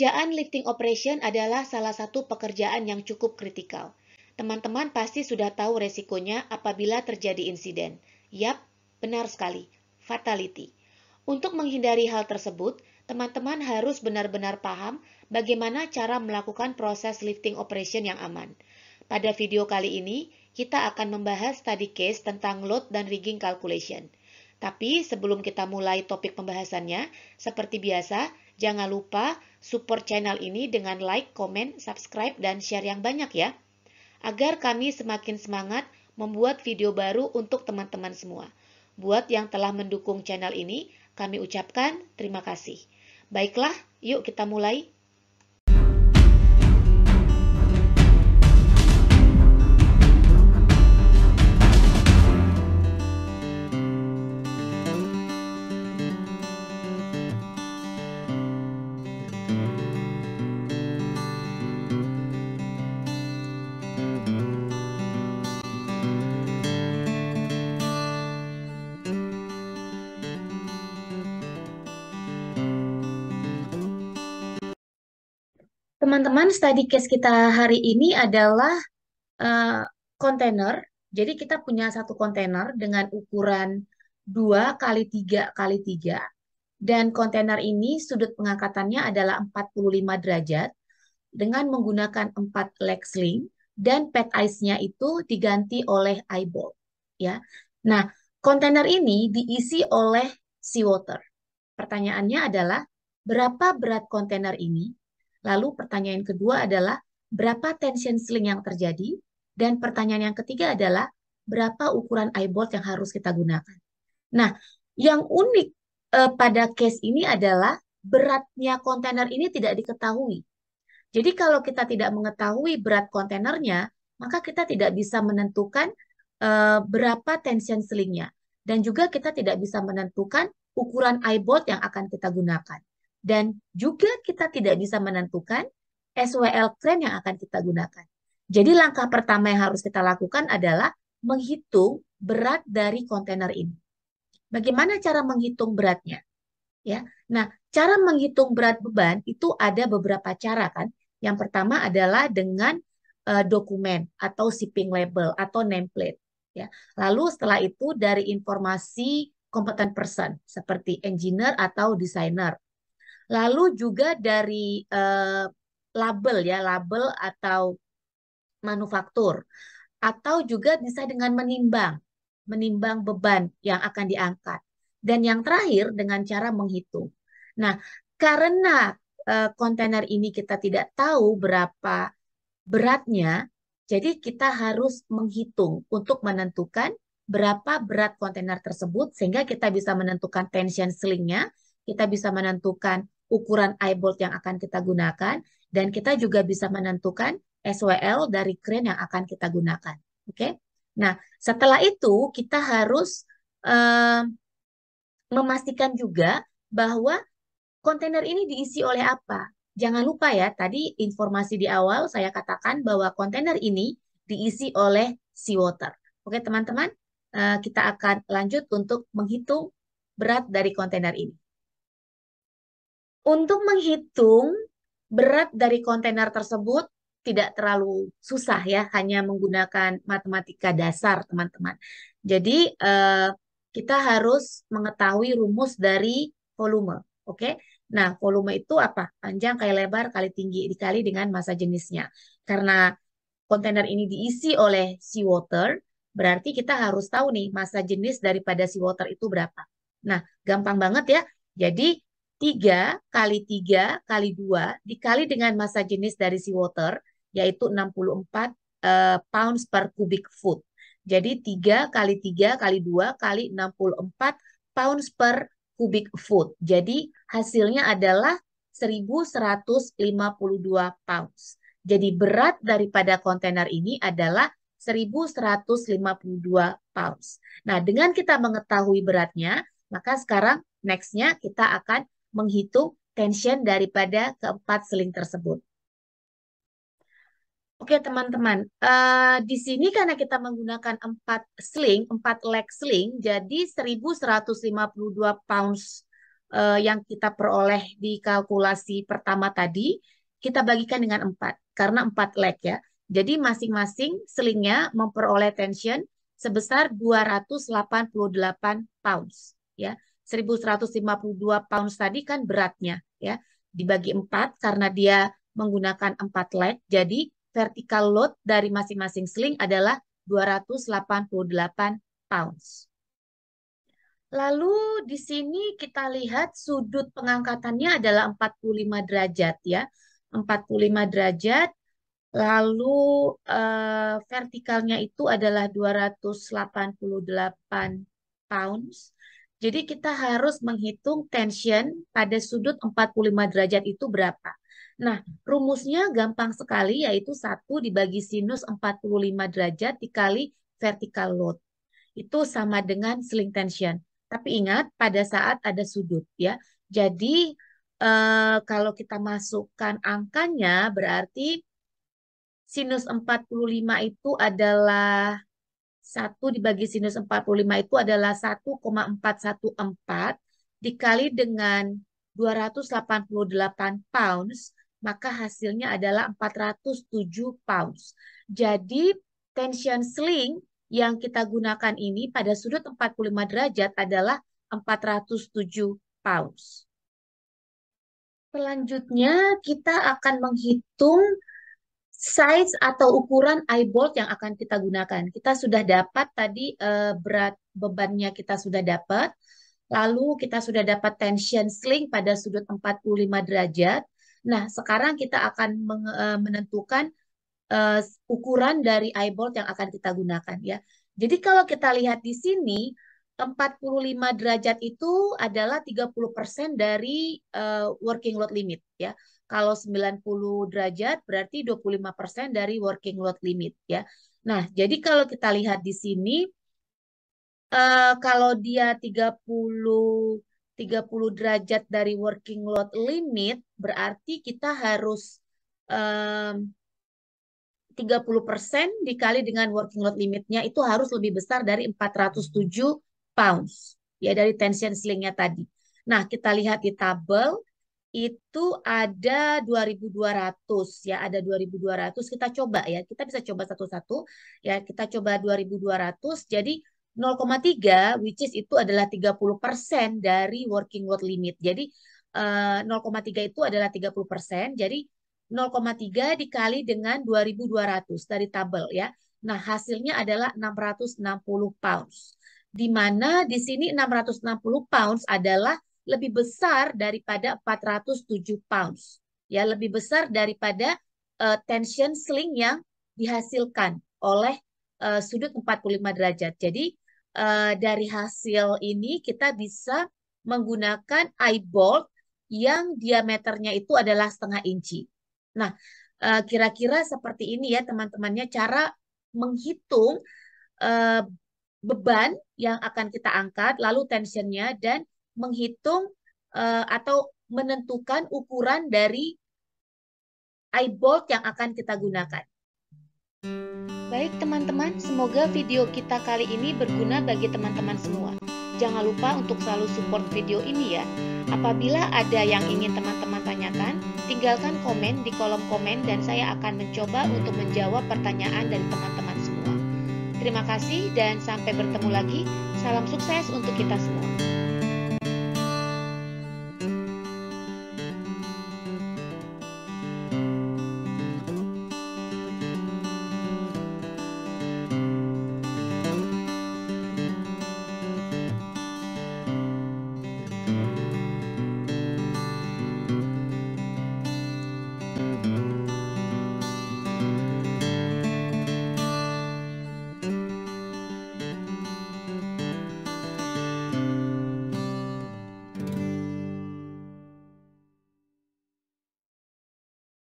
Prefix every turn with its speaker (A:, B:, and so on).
A: Pekerjaan lifting operation adalah salah satu pekerjaan yang cukup kritikal. Teman-teman pasti sudah tahu resikonya apabila terjadi insiden. Yap, benar sekali, fatality. Untuk menghindari hal tersebut, teman-teman harus benar-benar paham bagaimana cara melakukan proses lifting operation yang aman. Pada video kali ini, kita akan membahas study case tentang load dan rigging calculation. Tapi sebelum kita mulai topik pembahasannya, seperti biasa, Jangan lupa support channel ini dengan like, komen, subscribe, dan share yang banyak ya. Agar kami semakin semangat membuat video baru untuk teman-teman semua. Buat yang telah mendukung channel ini, kami ucapkan terima kasih. Baiklah, yuk kita mulai. teman-teman, study case kita hari ini adalah eh, kontainer. Uh, Jadi kita punya satu kontainer dengan ukuran 2 kali 3 kali 3. Dan kontainer ini sudut pengangkatannya adalah 45 derajat dengan menggunakan 4 leg sling dan pad ice-nya itu diganti oleh eyeball. Ya. Nah, kontainer ini diisi oleh seawater. Pertanyaannya adalah, berapa berat kontainer ini Lalu pertanyaan kedua adalah berapa tension sling yang terjadi? Dan pertanyaan yang ketiga adalah berapa ukuran eyebolt yang harus kita gunakan? Nah, yang unik eh, pada case ini adalah beratnya kontainer ini tidak diketahui. Jadi kalau kita tidak mengetahui berat kontainernya, maka kita tidak bisa menentukan eh, berapa tension slingnya. Dan juga kita tidak bisa menentukan ukuran eyebolt yang akan kita gunakan. Dan juga kita tidak bisa menentukan SWL trend yang akan kita gunakan. Jadi langkah pertama yang harus kita lakukan adalah menghitung berat dari kontainer ini. Bagaimana cara menghitung beratnya? Ya. Nah, cara menghitung berat beban itu ada beberapa cara kan. Yang pertama adalah dengan uh, dokumen atau shipping label atau nameplate ya. Lalu setelah itu dari informasi kompeten person seperti engineer atau designer Lalu juga dari uh, label ya, label atau manufaktur. Atau juga bisa dengan menimbang, menimbang beban yang akan diangkat. Dan yang terakhir dengan cara menghitung. Nah, karena kontainer eh, kontainer ini kita tidak tahu berapa beratnya, jadi kita harus menghitung untuk menentukan berapa berat kontainer tersebut sehingga kita bisa menentukan tension slingnya, kita bisa menentukan ukuran eyebolt yang akan kita gunakan, dan kita juga bisa menentukan SWL dari crane yang akan kita gunakan. Oke, okay? nah setelah itu kita harus uh, memastikan juga bahwa kontainer ini diisi oleh apa. Jangan lupa ya, tadi informasi di awal saya katakan bahwa kontainer ini diisi oleh seawater. Oke teman-teman, kita akan lanjut untuk menghitung berat dari kontainer ini. Untuk menghitung berat dari kontainer tersebut tidak terlalu susah ya, hanya menggunakan matematika dasar teman-teman. Jadi eh, kita harus mengetahui rumus dari volume, oke? Okay? Nah, volume itu apa? Panjang kali lebar kali tinggi dikali dengan masa jenisnya. Karena kontainer ini diisi oleh seawater, berarti kita harus tahu nih masa jenis daripada seawater itu berapa. Nah, gampang banget ya. Jadi 3 kali 3 kali 2 dikali dengan massa jenis dari seawater, yaitu 64 uh, eh, pounds per cubic foot. Jadi 3 kali 3 kali 2 kali 64 pounds per cubic foot. Jadi hasilnya adalah 1152 pounds. Jadi berat daripada kontainer ini adalah 1152 pounds. Nah, dengan kita mengetahui beratnya, maka sekarang next-nya kita akan menghitung tension daripada keempat seling tersebut. Oke teman-teman, uh, di sini karena kita menggunakan empat sling, empat leg sling, jadi 1152 pounds uh, yang kita peroleh di kalkulasi pertama tadi, kita bagikan dengan empat karena empat leg ya. Jadi masing-masing selingnya memperoleh tension sebesar 288 pounds. ya. 1152 pounds tadi kan beratnya ya dibagi empat karena dia menggunakan empat leg jadi vertical load dari masing-masing sling adalah 288 pounds. Lalu di sini kita lihat sudut pengangkatannya adalah 45 derajat ya. 45 derajat. Lalu eh, vertikalnya itu adalah 288 pounds. Jadi kita harus menghitung tension pada sudut 45 derajat itu berapa. Nah, rumusnya gampang sekali yaitu 1 dibagi sinus 45 derajat dikali vertical load. Itu sama dengan sling tension. Tapi ingat pada saat ada sudut ya. Jadi eh, kalau kita masukkan angkanya berarti sinus 45 itu adalah 1 dibagi sinus 45 itu adalah 1,414 dikali dengan 288 pounds, maka hasilnya adalah 407 pounds. Jadi tension sling yang kita gunakan ini pada sudut 45 derajat adalah 407 pounds. Selanjutnya kita akan menghitung size atau ukuran eyebolt yang akan kita gunakan. Kita sudah dapat tadi uh, berat bebannya kita sudah dapat, lalu kita sudah dapat tension sling pada sudut 45 derajat. Nah, sekarang kita akan eh, menentukan uh, ukuran dari eyebolt yang akan kita gunakan ya. Jadi kalau kita lihat di sini 45 derajat itu adalah 30% dari uh, working load limit ya. Kalau 90 derajat berarti 25% dari working load limit ya. Nah, jadi kalau kita lihat di sini uh, kalau dia 30 30 derajat dari working load limit berarti kita harus eh, um, 30% dikali dengan working load limitnya itu harus lebih besar dari 407 pounds ya dari tension slingnya tadi. Nah, kita lihat di tabel itu ada 2200 ya ada 2200 kita coba ya kita bisa coba satu-satu ya kita coba 2200 jadi 0,3 which is itu adalah 30% dari working load limit jadi 0,3 eh, itu adalah 30% jadi 0,3 dikali dengan 2200 dari tabel ya nah hasilnya adalah 660 pounds di mana di sini 660 pounds adalah lebih besar daripada 407 pounds. Ya, lebih besar daripada uh, tension sling yang dihasilkan oleh uh, sudut 45 derajat. Jadi uh, dari hasil ini kita bisa menggunakan eyeball yang diameternya itu adalah setengah inci. Nah, kira-kira uh, seperti ini ya teman-temannya cara menghitung uh, beban yang akan kita angkat, lalu tensionnya dan menghitung uh, atau menentukan ukuran dari eyebolt yang akan kita gunakan. Baik teman-teman, semoga video kita kali ini berguna bagi teman-teman semua. Jangan lupa untuk selalu support video ini ya. Apabila ada yang ingin teman-teman tanyakan, tinggalkan komen di kolom komen dan saya akan mencoba untuk menjawab pertanyaan dari teman-teman semua. Terima kasih dan sampai bertemu lagi. Salam sukses untuk kita semua.